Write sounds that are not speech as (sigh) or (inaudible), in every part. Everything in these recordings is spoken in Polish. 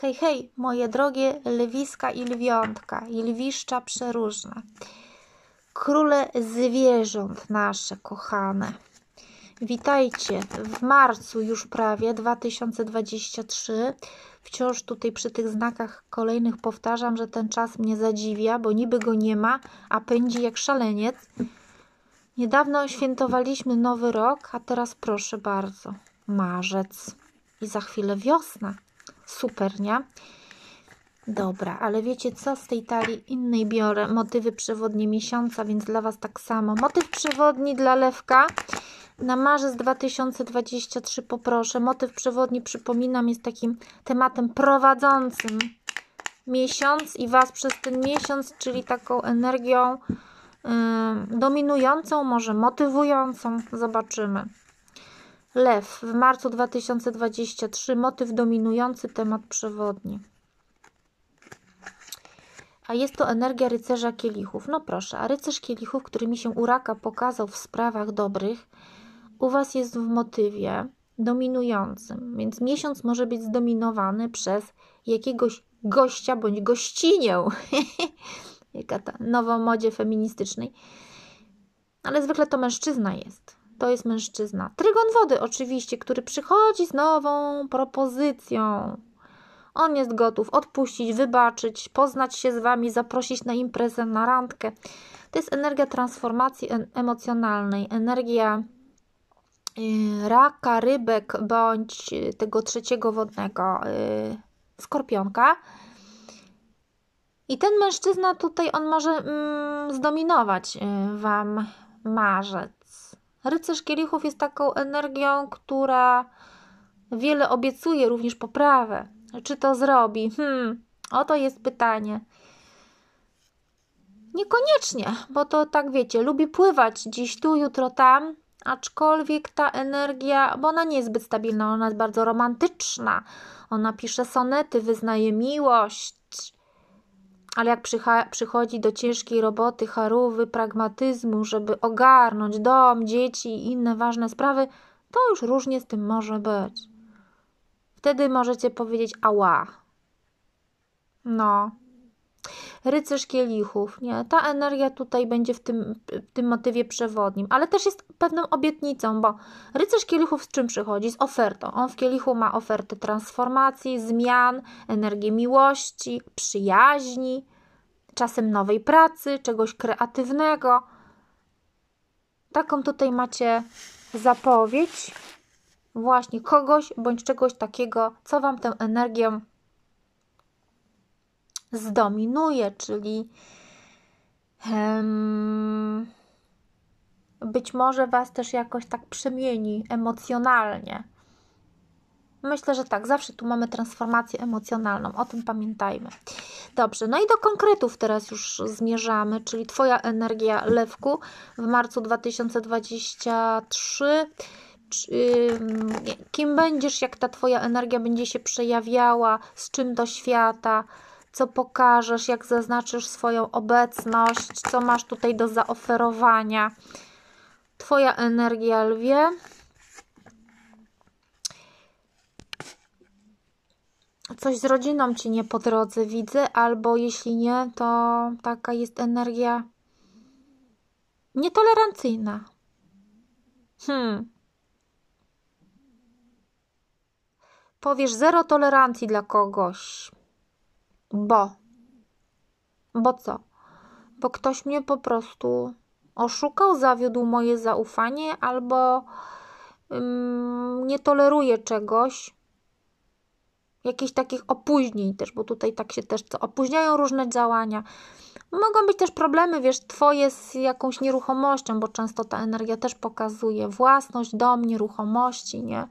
Hej, hej, moje drogie lwiska i lwiątka, i lwiszcza przeróżne. Króle zwierząt nasze kochane. Witajcie w marcu już prawie 2023. Wciąż tutaj przy tych znakach kolejnych powtarzam, że ten czas mnie zadziwia, bo niby go nie ma, a pędzi jak szaleniec. Niedawno świętowaliśmy nowy rok, a teraz proszę bardzo, marzec i za chwilę wiosna super, nie? Dobra, ale wiecie co? Z tej talii innej biorę motywy przewodnie miesiąca, więc dla Was tak samo. Motyw przewodni dla Lewka na marzec 2023 poproszę. Motyw przewodni, przypominam, jest takim tematem prowadzącym miesiąc i Was przez ten miesiąc, czyli taką energią yy, dominującą, może motywującą. Zobaczymy. Lew, w marcu 2023, motyw dominujący, temat przewodni. A jest to energia rycerza kielichów. No proszę, a rycerz kielichów, mi się uraka pokazał w sprawach dobrych, u Was jest w motywie dominującym, więc miesiąc może być zdominowany przez jakiegoś gościa bądź gościnię. (laughs) Jaka ta modzie feministycznej. Ale zwykle to mężczyzna jest to jest mężczyzna. Trygon wody, oczywiście, który przychodzi z nową propozycją. On jest gotów odpuścić, wybaczyć, poznać się z wami, zaprosić na imprezę, na randkę. To jest energia transformacji emocjonalnej, energia y, raka, rybek bądź y, tego trzeciego wodnego y, skorpionka. I ten mężczyzna tutaj on może mm, zdominować wam marzec. Rycerz Kielichów jest taką energią, która wiele obiecuje, również poprawę. Czy to zrobi? Hmm, oto jest pytanie. Niekoniecznie, bo to tak wiecie, lubi pływać dziś tu, jutro tam, aczkolwiek ta energia, bo ona nie jest zbyt stabilna, ona jest bardzo romantyczna. Ona pisze sonety, wyznaje miłość, ale jak przychodzi do ciężkiej roboty, charówy, pragmatyzmu, żeby ogarnąć dom, dzieci i inne ważne sprawy, to już różnie z tym może być. Wtedy możecie powiedzieć ała. No, rycerz kielichów, nie? Ta energia tutaj będzie w tym, w tym motywie przewodnim, ale też jest pewną obietnicą, bo rycerz kielichów z czym przychodzi? Z ofertą. On w kielichu ma ofertę transformacji, zmian, energię miłości, przyjaźni, czasem nowej pracy, czegoś kreatywnego. Taką tutaj macie zapowiedź właśnie kogoś bądź czegoś takiego, co Wam tę energię zdominuje, czyli być może Was też jakoś tak przemieni emocjonalnie. Myślę, że tak, zawsze tu mamy transformację emocjonalną, o tym pamiętajmy. Dobrze, no i do konkretów teraz już zmierzamy, czyli Twoja energia lewku w marcu 2023. Kim będziesz, jak ta Twoja energia będzie się przejawiała, z czym do świata, co pokażesz, jak zaznaczysz swoją obecność, co masz tutaj do zaoferowania. Twoja energia lwie. Coś z rodziną Ci nie po drodze widzę, albo jeśli nie, to taka jest energia nietolerancyjna. Hmm. Powiesz zero tolerancji dla kogoś. Bo. Bo co? Bo ktoś mnie po prostu oszukał, zawiódł moje zaufanie albo nie toleruje czegoś, jakichś takich opóźnień też, bo tutaj tak się też co, opóźniają różne działania. Mogą być też problemy, wiesz, twoje z jakąś nieruchomością, bo często ta energia też pokazuje własność, dom, nieruchomości, nie?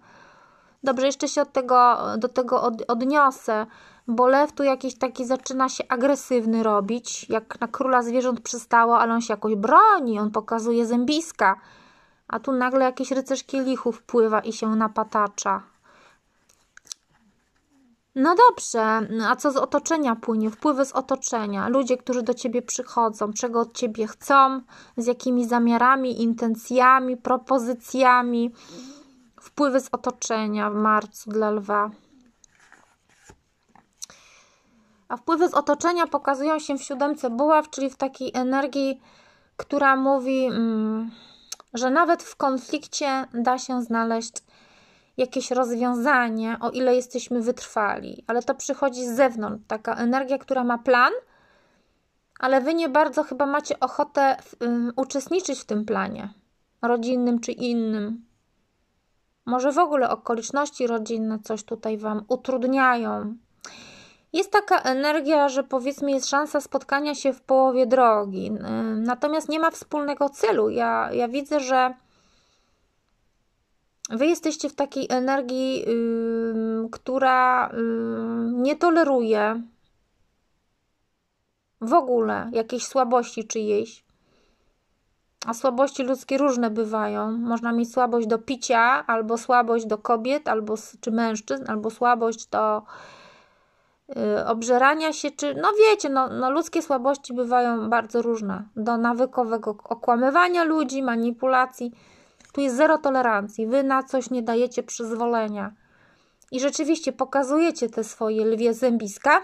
Dobrze, jeszcze się od tego, do tego od, odniosę, bo lew tu jakiś taki zaczyna się agresywny robić, jak na króla zwierząt przystało, ale on się jakoś broni, on pokazuje zębiska, a tu nagle jakiś rycerz kielichów pływa i się napatacza. No dobrze, a co z otoczenia płynie? Wpływy z otoczenia, ludzie, którzy do ciebie przychodzą, czego od ciebie chcą, z jakimi zamiarami, intencjami, propozycjami Wpływy z otoczenia w marcu dla lwa. A wpływy z otoczenia pokazują się w siódemce buław, czyli w takiej energii, która mówi, mm, że nawet w konflikcie da się znaleźć jakieś rozwiązanie, o ile jesteśmy wytrwali, ale to przychodzi z zewnątrz, taka energia, która ma plan, ale wy nie bardzo chyba macie ochotę w, um, uczestniczyć w tym planie rodzinnym czy innym może w ogóle okoliczności rodzinne coś tutaj Wam utrudniają. Jest taka energia, że powiedzmy jest szansa spotkania się w połowie drogi, y, natomiast nie ma wspólnego celu. Ja, ja widzę, że Wy jesteście w takiej energii, yy, która yy, nie toleruje w ogóle jakiejś słabości czyjejś. A słabości ludzkie różne bywają. Można mieć słabość do picia, albo słabość do kobiet, albo czy mężczyzn, albo słabość do yy, obżerania się, czy no wiecie, no, no ludzkie słabości bywają bardzo różne. Do nawykowego okłamywania ludzi, manipulacji. Tu jest zero tolerancji. Wy na coś nie dajecie przyzwolenia. I rzeczywiście pokazujecie te swoje lwie zębiska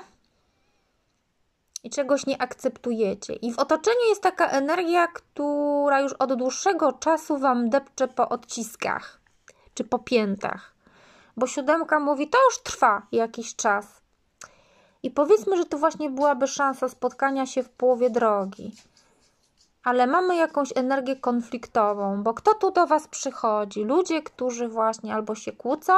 i czegoś nie akceptujecie. I w otoczeniu jest taka energia, która już od dłuższego czasu wam depcze po odciskach czy po piętach. Bo siódemka mówi, to już trwa jakiś czas. I powiedzmy, że to właśnie byłaby szansa spotkania się w połowie drogi. Ale mamy jakąś energię konfliktową, bo kto tu do Was przychodzi? Ludzie, którzy właśnie albo się kłócą,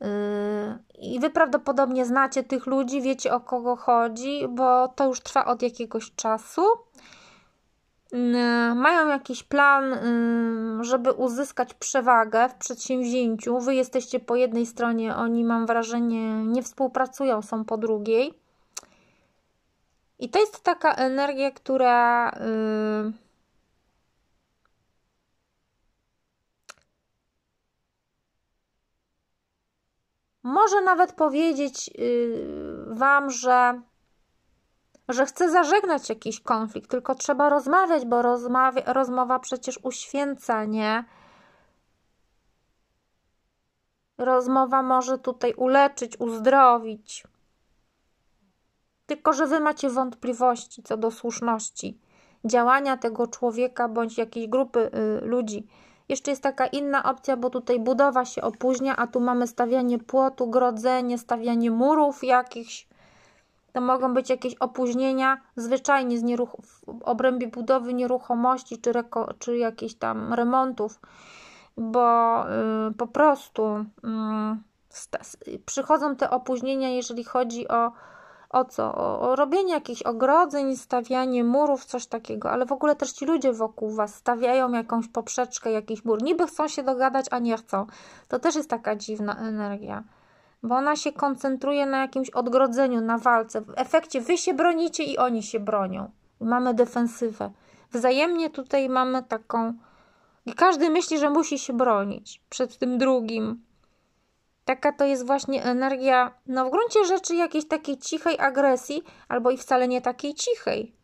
Yy, I wy prawdopodobnie znacie tych ludzi, wiecie o kogo chodzi, bo to już trwa od jakiegoś czasu. Yy, mają jakiś plan, yy, żeby uzyskać przewagę w przedsięwzięciu. Wy jesteście po jednej stronie, oni, mam wrażenie, nie współpracują, są po drugiej. I to jest taka energia, która. Yy Może nawet powiedzieć y, Wam, że, że chce zażegnać jakiś konflikt, tylko trzeba rozmawiać, bo rozmawia, rozmowa przecież uświęca, nie? Rozmowa może tutaj uleczyć, uzdrowić. Tylko, że Wy macie wątpliwości co do słuszności działania tego człowieka bądź jakiejś grupy y, ludzi. Jeszcze jest taka inna opcja, bo tutaj budowa się opóźnia, a tu mamy stawianie płotu, grodzenie, stawianie murów jakichś. To mogą być jakieś opóźnienia, zwyczajnie z nieruch w obrębie budowy nieruchomości czy, czy jakichś tam remontów, bo y, po prostu mm, przychodzą te opóźnienia, jeżeli chodzi o o co? O, o robienie jakichś ogrodzeń, stawianie murów, coś takiego, ale w ogóle też ci ludzie wokół was stawiają jakąś poprzeczkę, jakiś mur. Niby chcą się dogadać, a nie chcą. To też jest taka dziwna energia bo ona się koncentruje na jakimś odgrodzeniu, na walce. W efekcie wy się bronicie i oni się bronią. Mamy defensywę. Wzajemnie tutaj mamy taką. I każdy myśli, że musi się bronić przed tym drugim. Taka to jest właśnie energia, no w gruncie rzeczy jakiejś takiej cichej agresji, albo i wcale nie takiej cichej.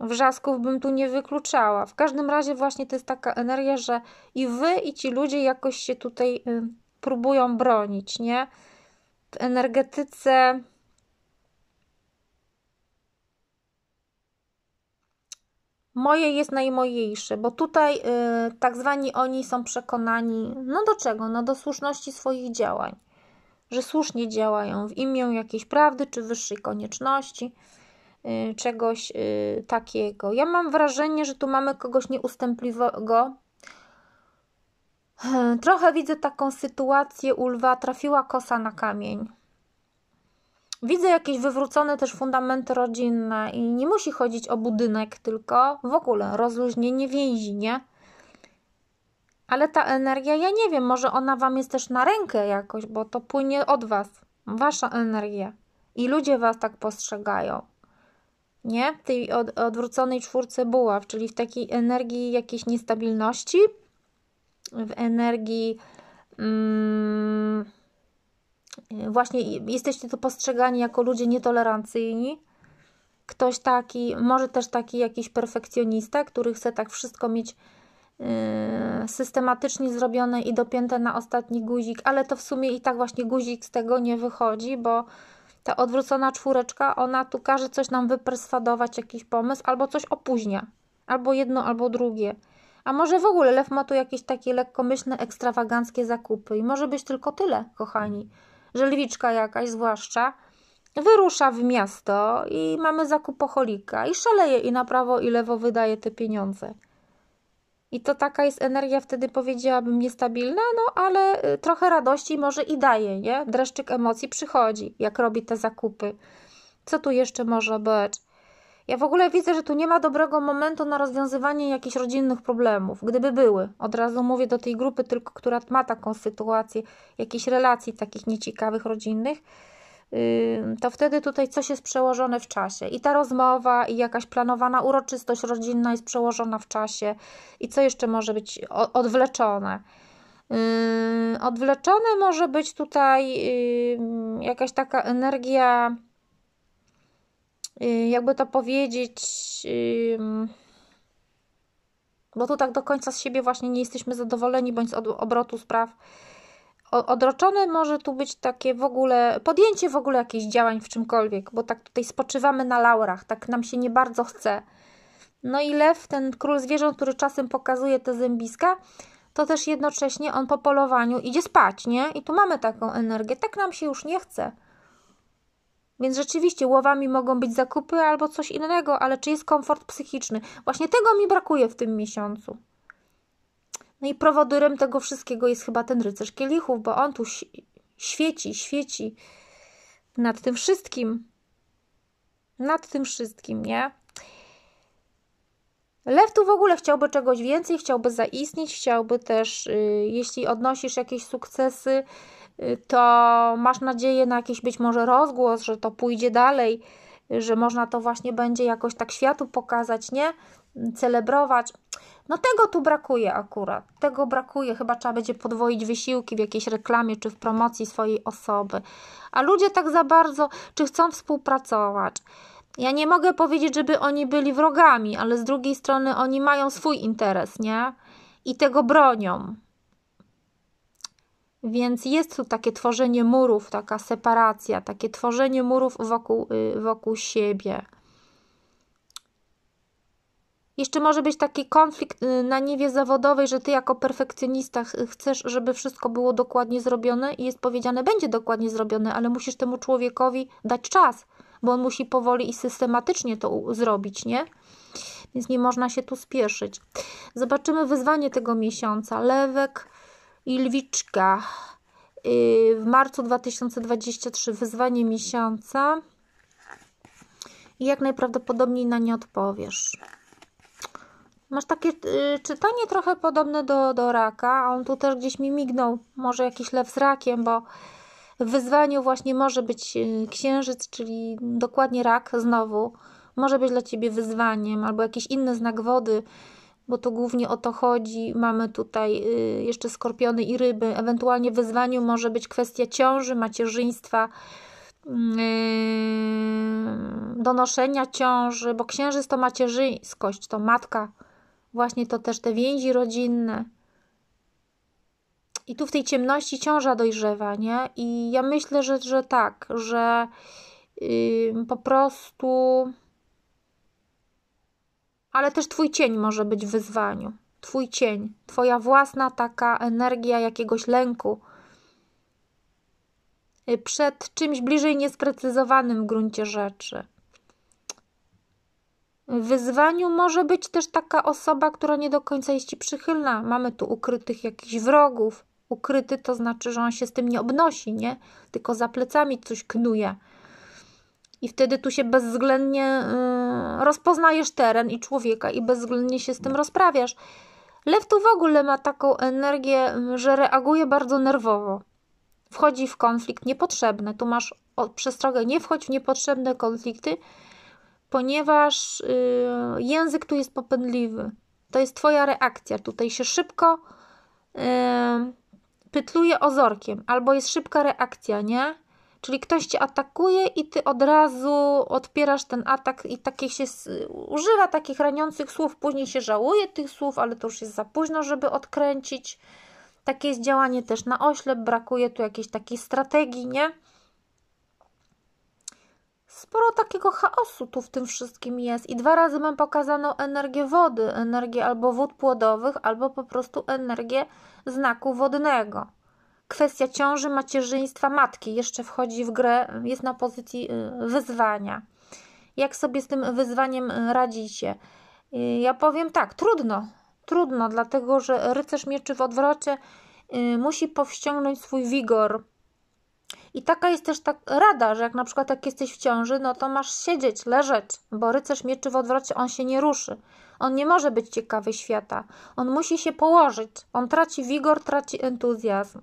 Wrzasków bym tu nie wykluczała. W każdym razie właśnie to jest taka energia, że i wy, i ci ludzie jakoś się tutaj y, próbują bronić, nie? W energetyce moje jest najmojejsze, bo tutaj y, tak zwani oni są przekonani, no do czego? No do słuszności swoich działań, że słusznie działają w imię jakiejś prawdy czy wyższej konieczności, y, czegoś y, takiego. Ja mam wrażenie, że tu mamy kogoś nieustępliwego. Trochę widzę taką sytuację, ulwa trafiła kosa na kamień. Widzę jakieś wywrócone też fundamenty rodzinne i nie musi chodzić o budynek, tylko w ogóle rozluźnienie więzi, nie? Ale ta energia, ja nie wiem, może ona wam jest też na rękę jakoś, bo to płynie od was, wasza energia. I ludzie was tak postrzegają. Nie? W tej od, odwróconej czwórce buław, czyli w takiej energii jakiejś niestabilności, w energii. Mm, Y, właśnie jesteście tu postrzegani jako ludzie nietolerancyjni. Ktoś taki, może też taki jakiś perfekcjonista, który chce tak wszystko mieć y, systematycznie zrobione i dopięte na ostatni guzik, ale to w sumie i tak właśnie guzik z tego nie wychodzi, bo ta odwrócona czwóreczka, ona tu każe coś nam wyperswadować, jakiś pomysł, albo coś opóźnia, albo jedno, albo drugie. A może w ogóle lew ma tu jakieś takie lekkomyślne, ekstrawaganckie zakupy i może być tylko tyle, kochani żelwiczka jakaś zwłaszcza, wyrusza w miasto i mamy zakupocholika i szaleje i na prawo i lewo wydaje te pieniądze. I to taka jest energia wtedy powiedziałabym niestabilna, no ale y, trochę radości może i daje, nie? Dreszczyk emocji przychodzi, jak robi te zakupy. Co tu jeszcze może być? Ja w ogóle widzę, że tu nie ma dobrego momentu na rozwiązywanie jakichś rodzinnych problemów, gdyby były. Od razu mówię do tej grupy, tylko która ma taką sytuację, jakichś relacji takich nieciekawych, rodzinnych, to wtedy tutaj coś jest przełożone w czasie. I ta rozmowa, i jakaś planowana uroczystość rodzinna jest przełożona w czasie. I co jeszcze może być odwleczone? Odwleczone może być tutaj jakaś taka energia Y, jakby to powiedzieć, bo tu tak do końca z siebie właśnie nie jesteśmy zadowoleni bądź z obrotu spraw. Odroczone może tu być takie w ogóle, podjęcie w ogóle jakichś działań w czymkolwiek, bo tak tutaj spoczywamy na laurach, tak nam się nie bardzo chce. No i lew, ten król zwierząt, który czasem pokazuje te zębiska, to też jednocześnie on po polowaniu idzie spać, nie? I tu mamy taką energię, tak nam się już nie chce. Więc rzeczywiście łowami mogą być zakupy albo coś innego, ale czy jest komfort psychiczny? Właśnie tego mi brakuje w tym miesiącu. No i prowodyrem tego wszystkiego jest chyba ten rycerz kielichów, bo on tu świeci, świeci nad tym wszystkim. Nad tym wszystkim, nie? Lew tu w ogóle chciałby czegoś więcej, chciałby zaistnieć, chciałby też, yy, jeśli odnosisz jakieś sukcesy, to masz nadzieję na jakiś być może rozgłos, że to pójdzie dalej, że można to właśnie będzie jakoś tak światu pokazać, nie? Celebrować. No tego tu brakuje akurat. Tego brakuje. Chyba trzeba będzie podwoić wysiłki w jakiejś reklamie czy w promocji swojej osoby. A ludzie tak za bardzo, czy chcą współpracować? Ja nie mogę powiedzieć, żeby oni byli wrogami, ale z drugiej strony oni mają swój interes, nie? I tego bronią. Więc jest tu takie tworzenie murów, taka separacja, takie tworzenie murów wokół, y, wokół siebie. Jeszcze może być taki konflikt y, na niewie zawodowej, że ty jako perfekcjonista chcesz, żeby wszystko było dokładnie zrobione i jest powiedziane, będzie dokładnie zrobione, ale musisz temu człowiekowi dać czas, bo on musi powoli i systematycznie to zrobić, nie? Więc nie można się tu spieszyć. Zobaczymy wyzwanie tego miesiąca. Lewek, i Lwiczka. Y, w marcu 2023 wyzwanie miesiąca i jak najprawdopodobniej na nie odpowiesz. Masz takie y, czytanie trochę podobne do, do raka, a on tu też gdzieś mi mignął, może jakiś lew z rakiem, bo w wyzwaniu właśnie może być y, księżyc, czyli dokładnie rak znowu, może być dla Ciebie wyzwaniem albo jakiś inny znak wody, bo to głównie o to chodzi. Mamy tutaj y, jeszcze skorpiony i ryby. Ewentualnie wyzwaniu może być kwestia ciąży, macierzyństwa, y, donoszenia ciąży, bo księżyc to macierzyńskość, to matka. Właśnie to też te więzi rodzinne. I tu w tej ciemności ciąża dojrzewa, nie? I ja myślę, że, że tak, że y, po prostu ale też Twój cień może być w wyzwaniu. Twój cień, Twoja własna taka energia jakiegoś lęku y, przed czymś bliżej niesprecyzowanym w gruncie rzeczy. W wyzwaniu może być też taka osoba, która nie do końca jest ci przychylna. Mamy tu ukrytych jakichś wrogów. Ukryty to znaczy, że on się z tym nie obnosi, nie? Tylko za plecami coś knuje i wtedy tu się bezwzględnie y, rozpoznajesz teren i człowieka i bezwzględnie się z tym rozprawiasz. Lew tu w ogóle ma taką energię, y, że reaguje bardzo nerwowo. Wchodzi w konflikt niepotrzebny. Tu masz przestrogę, nie wchodź w niepotrzebne konflikty, ponieważ y, język tu jest popędliwy. To jest Twoja reakcja. Tutaj się szybko pytluje ozorkiem, albo jest szybka reakcja, nie? Czyli ktoś cię atakuje i ty od razu odpierasz ten atak i takie się używa takich raniących słów, później się żałuje tych słów, ale to już jest za późno, żeby odkręcić. Takie jest działanie też na oślep, brakuje tu jakiejś takiej strategii, nie? Sporo takiego chaosu tu w tym wszystkim jest i dwa razy mam pokazaną energię wody, energię albo wód płodowych, albo po prostu energię znaku wodnego kwestia ciąży, macierzyństwa, matki jeszcze wchodzi w grę, jest na pozycji y, wyzwania. Jak sobie z tym wyzwaniem y, radzicie? Y, ja powiem tak, trudno, trudno, dlatego że rycerz mieczy w odwrocie musi powściągnąć swój wigor. I taka jest też tak rada, że jak na przykład jak jesteś w ciąży, no to masz siedzieć, leżeć, bo rycerz mieczy w odwrocie, on się nie ruszy. On nie może być ciekawy świata. On musi się położyć. On traci wigor, traci entuzjazm.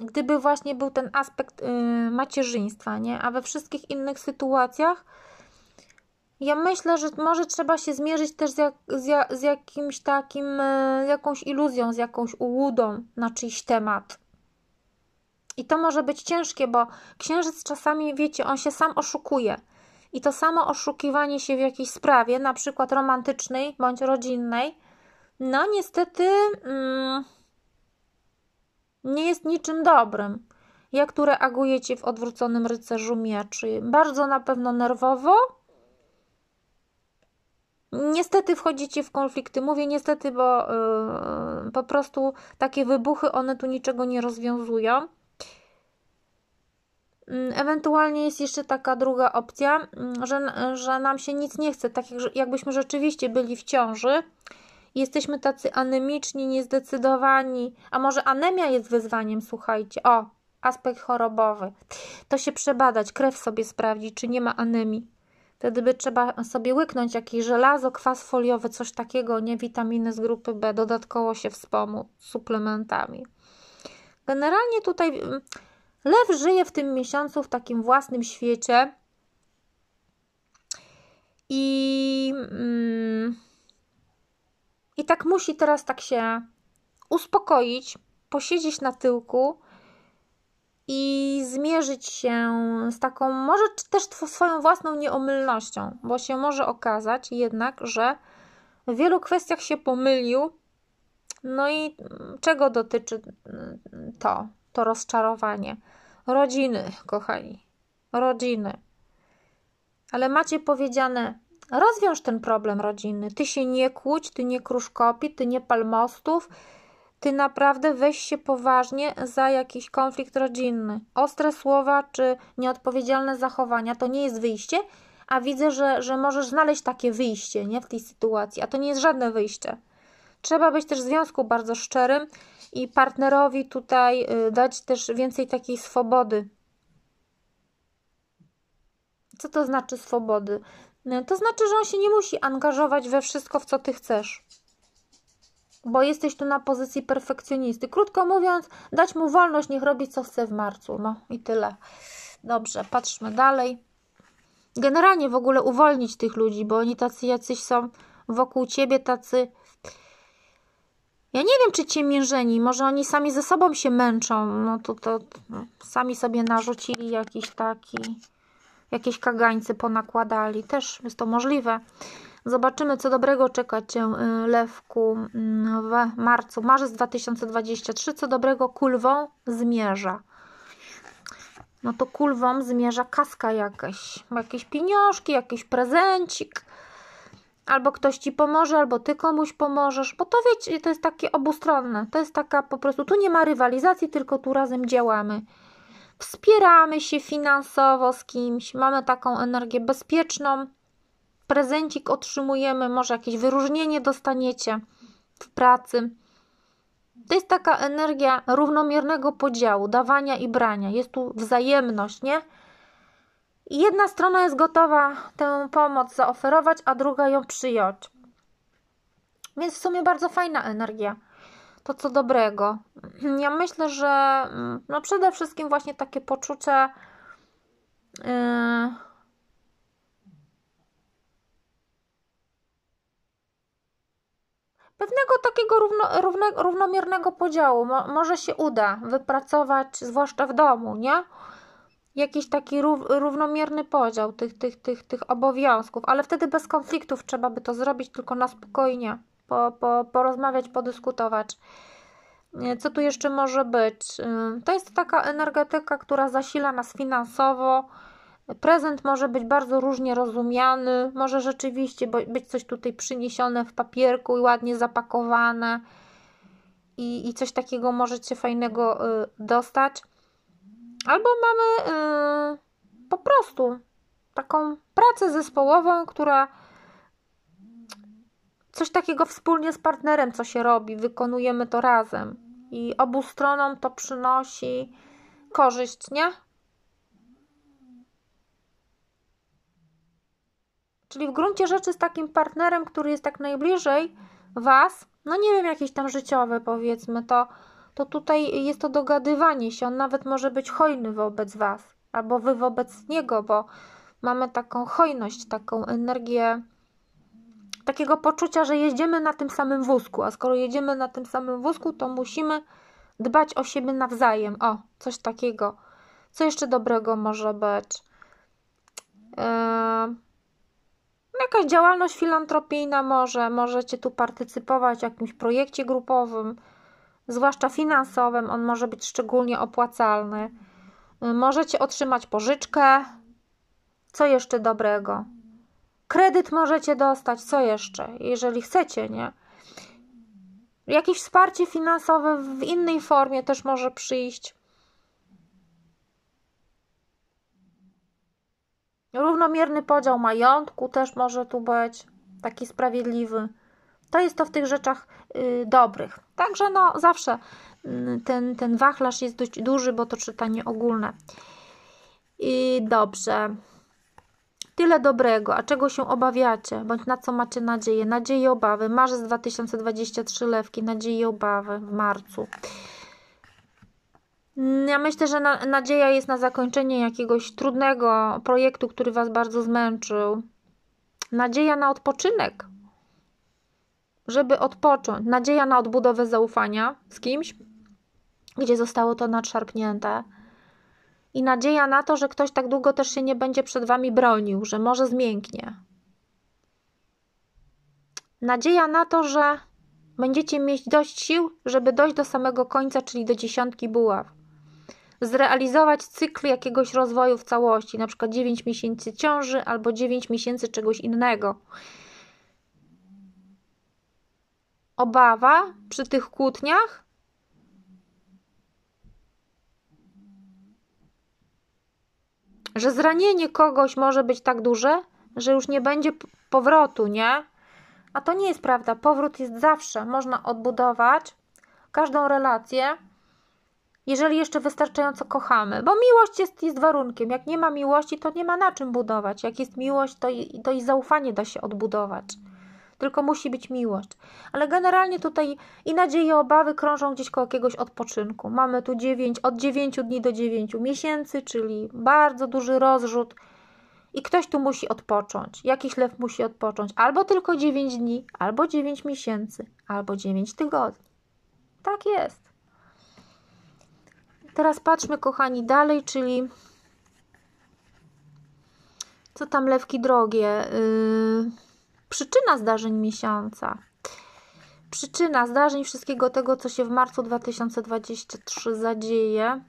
gdyby właśnie był ten aspekt y, macierzyństwa, nie? A we wszystkich innych sytuacjach ja myślę, że może trzeba się zmierzyć też z, jak, z, jak, z jakimś takim, yy, jakąś iluzją, z jakąś ułudą na czyjś temat. I to może być ciężkie, bo księżyc czasami, wiecie, on się sam oszukuje. I to samo oszukiwanie się w jakiejś sprawie, na przykład romantycznej bądź rodzinnej, no niestety. Mm, nie jest niczym dobrym. Jak tu reagujecie w odwróconym rycerzu mieczy? Bardzo na pewno nerwowo? Niestety wchodzicie w konflikty. Mówię niestety, bo yy, po prostu takie wybuchy, one tu niczego nie rozwiązują. Mm, ewentualnie jest jeszcze taka druga opcja, mm, że, że nam się nic nie chce, tak jakbyśmy rzeczywiście byli w ciąży Jesteśmy tacy anemiczni, niezdecydowani. A może anemia jest wyzwaniem, słuchajcie. O, aspekt chorobowy. To się przebadać, krew sobie sprawdzić, czy nie ma anemii. Wtedy by trzeba sobie łyknąć jakieś żelazo, kwas foliowy, coś takiego, nie witaminy z grupy B, dodatkowo się wspomóc suplementami. Generalnie tutaj mm, lew żyje w tym miesiącu w takim własnym świecie i. Mm, i tak musi teraz tak się uspokoić, posiedzieć na tyłku i zmierzyć się z taką, może też swoją własną nieomylnością, bo się może okazać jednak, że w wielu kwestiach się pomylił. No i mm, czego dotyczy mm, to, to rozczarowanie? Rodziny, kochani, rodziny. Ale macie powiedziane Rozwiąż ten problem rodzinny. Ty się nie kłóć, ty nie kruszkopi, ty nie pal mostów. Ty naprawdę weź się poważnie za jakiś konflikt rodzinny. Ostre słowa czy nieodpowiedzialne zachowania to nie jest wyjście, a widzę, że, że możesz znaleźć takie wyjście nie, w tej sytuacji, a to nie jest żadne wyjście. Trzeba być też w związku bardzo szczerym i partnerowi tutaj y, dać też więcej takiej swobody. Co to znaczy swobody? to znaczy, że on się nie musi angażować we wszystko, w co ty chcesz. Bo jesteś tu na pozycji perfekcjonisty. Krótko mówiąc, dać mu wolność, niech robi co chce w marcu. No i tyle. Dobrze, patrzmy dalej. Generalnie w ogóle uwolnić tych ludzi, bo oni tacy jacyś są wokół ciebie, tacy. Ja nie wiem, czy cię mierzeni, może oni sami ze sobą się męczą. No to, to no, sami sobie narzucili jakiś taki jakieś kagańce ponakładali. Też jest to możliwe. Zobaczymy, co dobrego czeka Cię, y, Lewku, mm, w marcu, marzec 2023. Co dobrego kulwą zmierza. No to kulwą zmierza kaska jakaś. Jakieś pieniążki, jakiś prezencik. Albo ktoś Ci pomoże, albo Ty komuś pomożesz. Bo to wiecie, to jest takie obustronne. To jest taka po prostu, tu nie ma rywalizacji, tylko tu razem działamy wspieramy się finansowo z kimś, mamy taką energię bezpieczną, prezencik otrzymujemy, może jakieś wyróżnienie dostaniecie w pracy. To jest taka energia równomiernego podziału, dawania i brania. Jest tu wzajemność, nie? I jedna strona jest gotowa tę pomoc zaoferować, a druga ją przyjąć. Więc w sumie bardzo fajna energia to co dobrego? (clears throat) Ja myślę, że mm, no przede wszystkim właśnie takie poczucie yy, pewnego takiego równo, równe, równomiernego podziału. Mo, może się uda wypracować, zwłaszcza w domu, nie? Jakiś taki rów, równomierny podział tych, tych, tych, tych obowiązków, ale wtedy bez konfliktów trzeba by to zrobić, tylko na spokojnie po, po, porozmawiać, podyskutować. Co tu jeszcze może być? Y, to jest taka energetyka, która zasila nas finansowo. Prezent może być bardzo różnie rozumiany, może rzeczywiście być coś tutaj przyniesione w papierku i ładnie zapakowane, i, i coś takiego możecie fajnego y, dostać. Albo mamy y, po prostu taką pracę zespołową, która coś takiego wspólnie z partnerem, co się robi, wykonujemy to razem i obu stronom to przynosi korzyść, nie? Czyli w gruncie rzeczy z takim partnerem, który jest tak najbliżej Was, no nie wiem, jakieś tam życiowe powiedzmy, to, to tutaj jest to dogadywanie się. On nawet może być hojny wobec Was, albo Wy wobec niego, bo mamy taką hojność, taką energię takiego poczucia, że jedziemy na tym samym wózku, a skoro jedziemy na tym samym wózku, to musimy dbać o siebie nawzajem. O, coś takiego. Co jeszcze dobrego może być? Yy, jakaś działalność filantropijna może, możecie tu partycypować w jakimś projekcie grupowym, zwłaszcza finansowym, on może być szczególnie opłacalny. Yy, możecie otrzymać pożyczkę. Co jeszcze dobrego? Kredyt możecie dostać, co jeszcze, jeżeli chcecie, nie? Jakieś wsparcie finansowe w innej formie też może przyjść. Równomierny podział majątku też może tu być, taki sprawiedliwy. To jest to w tych rzeczach y, dobrych. Także no zawsze mm, ten, ten wachlarz jest dość duży, bo to czytanie ogólne. I dobrze. Tyle dobrego, a czego się obawiacie, bądź na co macie nadzieję? Nadzieje i obawy. Marzec 2023 lewki, nadzieje i obawy w marcu. Mm, ja myślę, że na, nadzieja jest na zakończenie jakiegoś trudnego projektu, który Was bardzo zmęczył. Nadzieja na odpoczynek, żeby odpocząć. Nadzieja na odbudowę zaufania z kimś, gdzie zostało to nadszarpnięte i nadzieja na to, że ktoś tak długo też się nie będzie przed wami bronił, że może zmięknie. Nadzieja na to, że będziecie mieć dość sił, żeby dojść do samego końca, czyli do dziesiątki buław. Zrealizować cykl jakiegoś rozwoju w całości, na przykład 9 miesięcy ciąży albo 9 miesięcy czegoś innego. Obawa przy tych kłótniach że zranienie kogoś może być tak duże, że już nie będzie powrotu, nie? A to nie jest prawda. Powrót jest zawsze. Można odbudować każdą relację, jeżeli jeszcze wystarczająco kochamy. Bo miłość jest, jest warunkiem. Jak nie ma miłości, to nie ma na czym budować. Jak jest miłość, to i, to i zaufanie da się odbudować tylko musi być miłość. Ale generalnie tutaj i nadzieje, i obawy krążą gdzieś koło jakiegoś odpoczynku. Mamy tu 9, od 9 dni do 9 miesięcy, czyli bardzo duży rozrzut. I ktoś tu musi odpocząć, jakiś lew musi odpocząć albo tylko 9 dni, albo 9 miesięcy, albo 9 tygodni. Tak jest. Teraz patrzmy, kochani, dalej, czyli co tam lewki drogie. Yy... Przyczyna zdarzeń miesiąca. Przyczyna zdarzeń wszystkiego tego, co się w marcu 2023 zadzieje.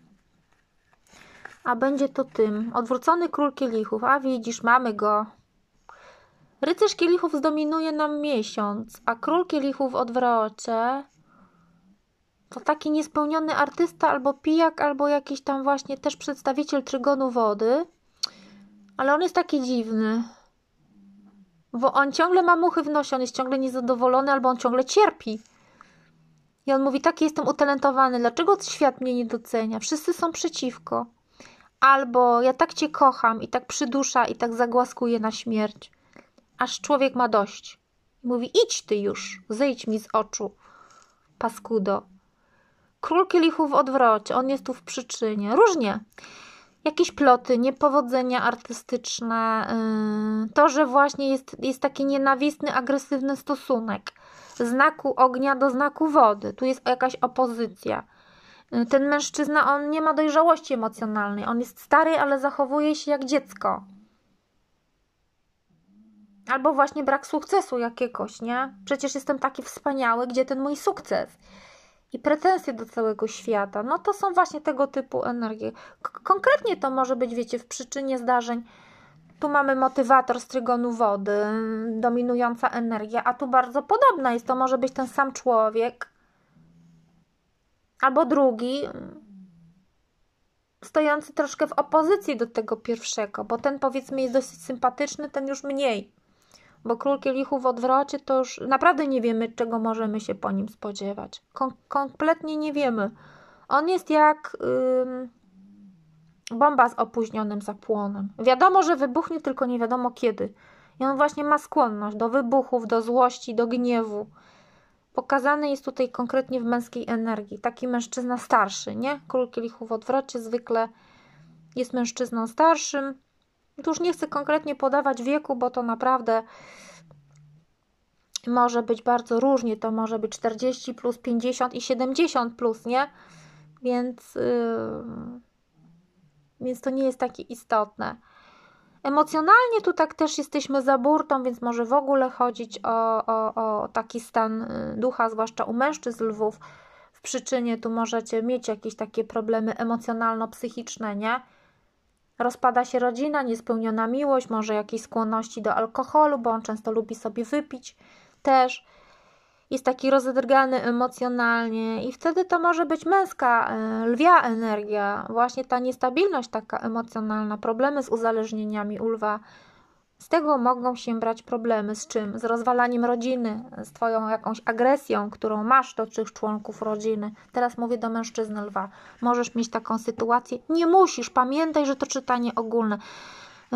A będzie to tym. Odwrócony król kielichów. A widzisz, mamy go. Rycerz kielichów zdominuje nam miesiąc, a król kielichów w odwrocie to taki niespełniony artysta albo pijak, albo jakiś tam właśnie też przedstawiciel trygonu wody. Ale on jest taki dziwny. Bo on ciągle ma muchy w nosie, on jest ciągle niezadowolony albo on ciągle cierpi. I on mówi: Taki jestem utalentowany, dlaczego świat mnie nie docenia? Wszyscy są przeciwko. Albo ja tak cię kocham i tak przydusza i tak zagłaskuję na śmierć. Aż człowiek ma dość. mówi: Idź ty już, zejdź mi z oczu, paskudo. Król kielichów w odwrocie, on jest tu w przyczynie. Różnie jakieś ploty, niepowodzenia artystyczne, y, to, że właśnie jest, jest taki nienawistny, agresywny stosunek znaku ognia do znaku wody. Tu jest jakaś opozycja. Y, ten mężczyzna, on nie ma dojrzałości emocjonalnej. On jest stary, ale zachowuje się jak dziecko. Albo właśnie brak sukcesu jakiegoś, nie? Przecież jestem taki wspaniały, gdzie ten mój sukces? i pretensje do całego świata. No to są właśnie tego typu energie. K konkretnie to może być, wiecie, w przyczynie zdarzeń. Tu mamy motywator z trygonu wody, mm, dominująca energia, a tu bardzo podobna jest. To może być ten sam człowiek albo drugi, mm, stojący troszkę w opozycji do tego pierwszego, bo ten powiedzmy jest dosyć sympatyczny, ten już mniej bo król kielichów w odwrocie to już naprawdę nie wiemy, czego możemy się po nim spodziewać. Kom kompletnie nie wiemy. On jest jak yy, bomba z opóźnionym zapłonem. Wiadomo, że wybuchnie, tylko nie wiadomo kiedy. I on właśnie ma skłonność do wybuchów, do złości, do gniewu. Pokazany jest tutaj konkretnie w męskiej energii. Taki mężczyzna starszy, nie? Król kielichów w odwrocie zwykle jest mężczyzną starszym, tu już nie chcę konkretnie podawać wieku, bo to naprawdę może być bardzo różnie. To może być 40 plus 50 i 70 plus, nie? Więc, yy, więc to nie jest takie istotne. Emocjonalnie tu tak też jesteśmy za burtą, więc może w ogóle chodzić o, o, o taki stan yy, ducha, zwłaszcza u mężczyzn lwów. W przyczynie tu możecie mieć jakieś takie problemy emocjonalno-psychiczne, nie? Rozpada się rodzina, niespełniona miłość, może jakieś skłonności do alkoholu, bo on często lubi sobie wypić też. Jest taki rozdrgany emocjonalnie, i wtedy to może być męska, e, lwia energia, właśnie ta niestabilność taka emocjonalna, problemy z uzależnieniami ulwa z tego mogą się brać problemy z czym? Z rozwalaniem rodziny, z Twoją jakąś agresją, którą masz do tych członków rodziny. Teraz mówię do mężczyzny lwa. Możesz mieć taką sytuację. Nie musisz, pamiętaj, że to czytanie ogólne.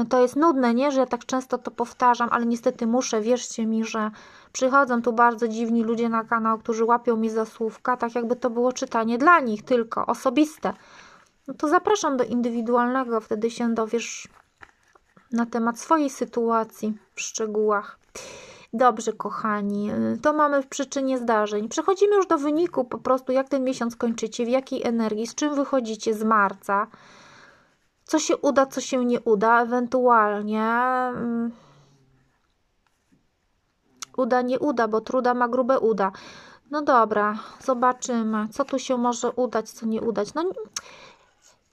to jest nudne, nie, że ja tak często to powtarzam, ale niestety muszę, wierzcie mi, że przychodzą tu bardzo dziwni ludzie na kanał, którzy łapią mi za słówka, tak jakby to było czytanie dla nich tylko, osobiste. No to zapraszam do indywidualnego, wtedy się dowiesz na temat swojej sytuacji w szczegółach. Dobrze, kochani, y, to mamy w przyczynie zdarzeń. Przechodzimy już do wyniku, po prostu jak ten miesiąc kończycie, w jakiej energii, z czym wychodzicie z marca, co się uda, co się nie uda, ewentualnie mm, uda, nie uda, bo truda ma grube uda. No dobra, zobaczymy, co tu się może udać, co nie udać. No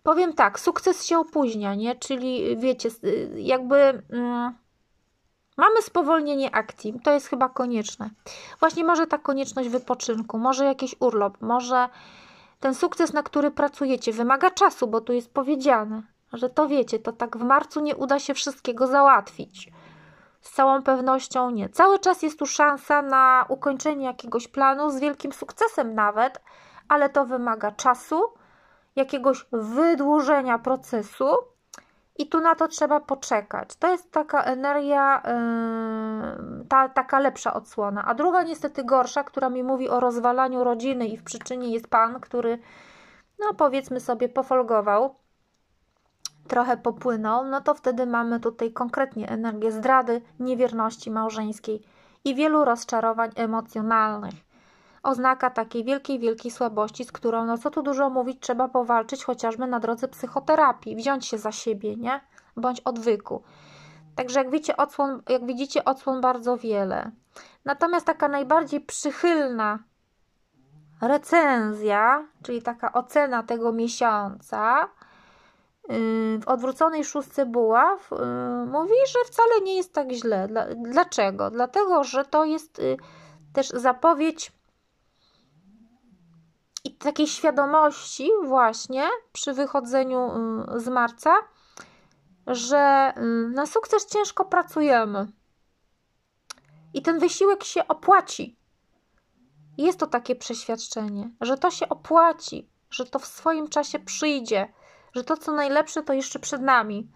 powiem tak, sukces się opóźnia, nie? Czyli wiecie, jakby mm, mamy spowolnienie akcji, to jest chyba konieczne. Właśnie może ta konieczność wypoczynku, może jakiś urlop, może ten sukces, na który pracujecie, wymaga czasu, bo tu jest powiedziane, że to wiecie, to tak w marcu nie uda się wszystkiego załatwić. Z całą pewnością nie. Cały czas jest tu szansa na ukończenie jakiegoś planu z wielkim sukcesem nawet, ale to wymaga czasu jakiegoś wydłużenia procesu, i tu na to trzeba poczekać. To jest taka energia, yy, ta, taka lepsza odsłona. A druga, niestety gorsza, która mi mówi o rozwalaniu rodziny, i w przyczynie jest pan, który, no powiedzmy sobie, pofolgował, trochę popłynął. No to wtedy mamy tutaj konkretnie energię zdrady, niewierności małżeńskiej i wielu rozczarowań emocjonalnych oznaka takiej wielkiej, wielkiej słabości, z którą, no co tu dużo mówić, trzeba powalczyć chociażby na drodze psychoterapii, wziąć się za siebie, nie? Bądź odwyku. Także jak widzicie, odsłon, jak widzicie, odsłon bardzo wiele. Natomiast taka najbardziej przychylna recenzja, czyli taka ocena tego miesiąca, yy, w odwróconej szóstce buław yy, mówi, że wcale nie jest tak źle. Dlaczego? Dlatego, że to jest yy, też zapowiedź takiej świadomości właśnie przy wychodzeniu mm, z marca, że mm, na sukces ciężko pracujemy. I ten wysiłek się opłaci. Jest to takie przeświadczenie, że to się opłaci, że to w swoim czasie przyjdzie, że to co najlepsze to jeszcze przed nami.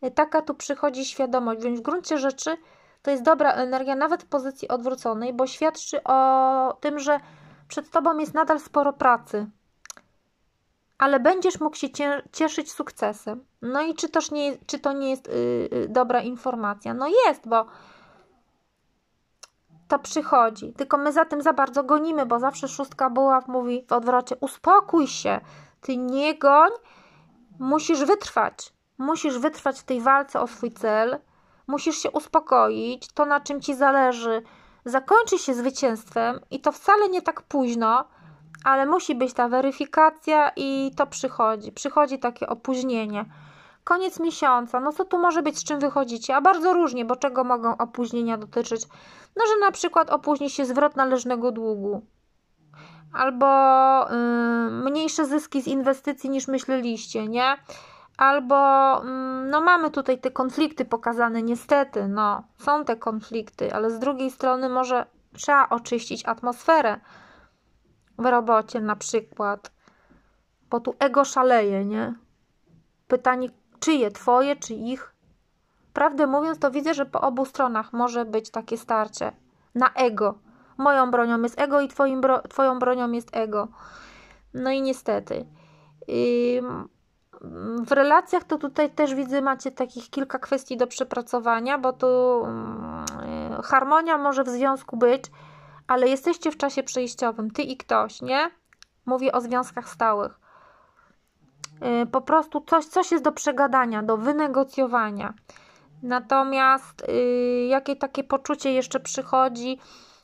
E, taka tu przychodzi świadomość, więc w gruncie rzeczy to jest dobra energia, nawet w pozycji odwróconej, bo świadczy o tym, że przed Tobą jest nadal sporo pracy, ale będziesz mógł się cieszyć sukcesem. No i czy, toż nie, czy to nie jest yy, dobra informacja? No jest, bo to przychodzi. Tylko my za tym za bardzo gonimy, bo zawsze szóstka była mówi w odwrocie: uspokój się, ty nie goń, musisz wytrwać. Musisz wytrwać w tej walce o swój cel, musisz się uspokoić, to na czym ci zależy zakończy się zwycięstwem i to wcale nie tak późno, ale musi być ta weryfikacja i to przychodzi. Przychodzi takie opóźnienie. Koniec miesiąca, no co tu może być, z czym wychodzicie? A bardzo różnie, bo czego mogą opóźnienia dotyczyć? No, że na przykład opóźni się zwrot należnego długu, albo y, mniejsze zyski z inwestycji niż myśleliście, nie? albo mm, no mamy tutaj te konflikty pokazane, niestety, no są te konflikty, ale z drugiej strony może trzeba oczyścić atmosferę w robocie na przykład, bo tu ego szaleje, nie? Pytanie, czyje, twoje czy ich? Prawdę mówiąc, to widzę, że po obu stronach może być takie starcie na ego. Moją bronią jest ego i twoim bro twoją bronią jest ego. No i niestety. Ym Mm, w relacjach to tutaj też widzę, macie takich kilka kwestii do przepracowania, bo tu mm, e, harmonia może w związku być, ale jesteście w czasie przejściowym, ty i ktoś, nie? Mówię o związkach stałych. E, po prostu coś, coś jest do przegadania, do wynegocjowania. Natomiast y, jakie takie poczucie jeszcze przychodzi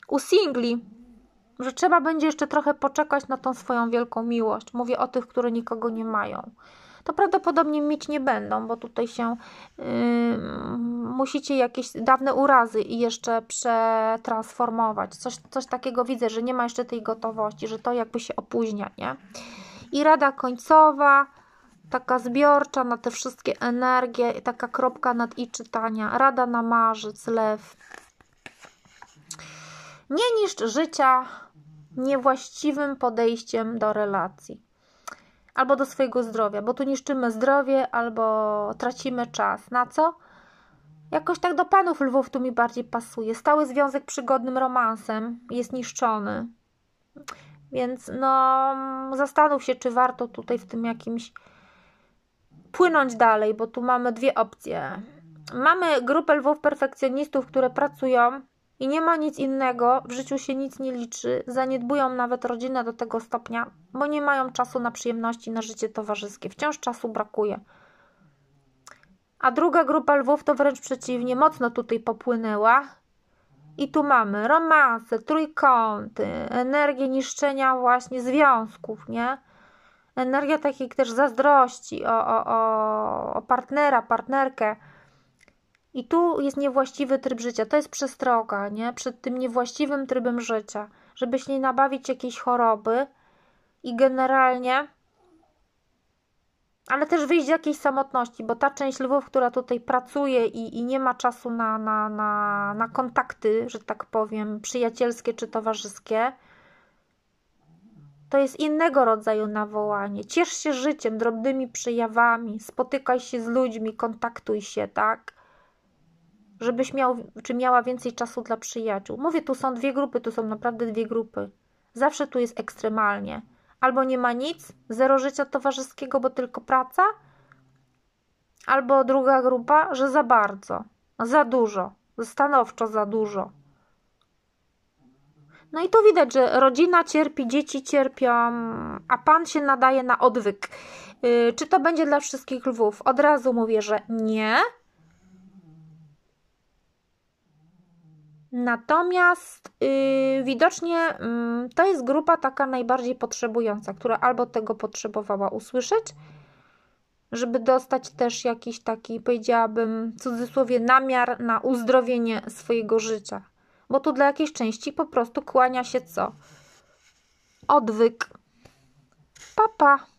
u singli, że trzeba będzie jeszcze trochę poczekać na tą swoją wielką miłość. Mówię o tych, które nikogo nie mają to prawdopodobnie mieć nie będą, bo tutaj się yy, musicie jakieś dawne urazy i jeszcze przetransformować. Coś, coś takiego widzę, że nie ma jeszcze tej gotowości, że to jakby się opóźnia, nie? I rada końcowa, taka zbiorcza na te wszystkie energie, taka kropka nad i czytania. Rada na marzec, lew. Nie niszcz życia niewłaściwym podejściem do relacji albo do swojego zdrowia, bo tu niszczymy zdrowie albo tracimy czas. Na co? Jakoś tak do panów lwów tu mi bardziej pasuje. Stały związek przygodnym romansem jest niszczony. Więc no, zastanów się, czy warto tutaj w tym jakimś płynąć dalej, bo tu mamy dwie opcje. Mamy grupę lwów perfekcjonistów, które pracują i nie ma nic innego, w życiu się nic nie liczy, zaniedbują nawet rodzinę do tego stopnia, bo nie mają czasu na przyjemności, na życie towarzyskie, wciąż czasu brakuje. A druga grupa lwów to wręcz przeciwnie, mocno tutaj popłynęła. I tu mamy romanse, trójkąty, energię niszczenia właśnie związków, nie? Energia takiej też zazdrości o, o, o, o partnera, partnerkę i tu jest niewłaściwy tryb życia, to jest przestroga, nie? Przed tym niewłaściwym trybem życia, żeby się nie nabawić jakiejś choroby i generalnie, ale też wyjść z jakiejś samotności, bo ta część lwów, która tutaj pracuje i, i nie ma czasu na, na, na, na kontakty, że tak powiem, przyjacielskie czy towarzyskie, to jest innego rodzaju nawołanie. Ciesz się życiem, drobnymi przejawami, spotykaj się z ludźmi, kontaktuj się, tak? żebyś miał, czy miała więcej czasu dla przyjaciół. Mówię, tu są dwie grupy, tu są naprawdę dwie grupy. Zawsze tu jest ekstremalnie. Albo nie ma nic, zero życia towarzyskiego, bo tylko praca, albo druga grupa, że za bardzo, za dużo, stanowczo za dużo. No i tu widać, że rodzina cierpi, dzieci cierpią, a pan się nadaje na odwyk. Y, czy to będzie dla wszystkich lwów? Od razu mówię, że nie, Natomiast yy, widocznie yy, to jest grupa taka najbardziej potrzebująca, która albo tego potrzebowała usłyszeć, żeby dostać też jakiś taki, powiedziałabym, w cudzysłowie, namiar na uzdrowienie swojego życia. Bo tu dla jakiejś części po prostu kłania się co? Odwyk. Papa. Pa.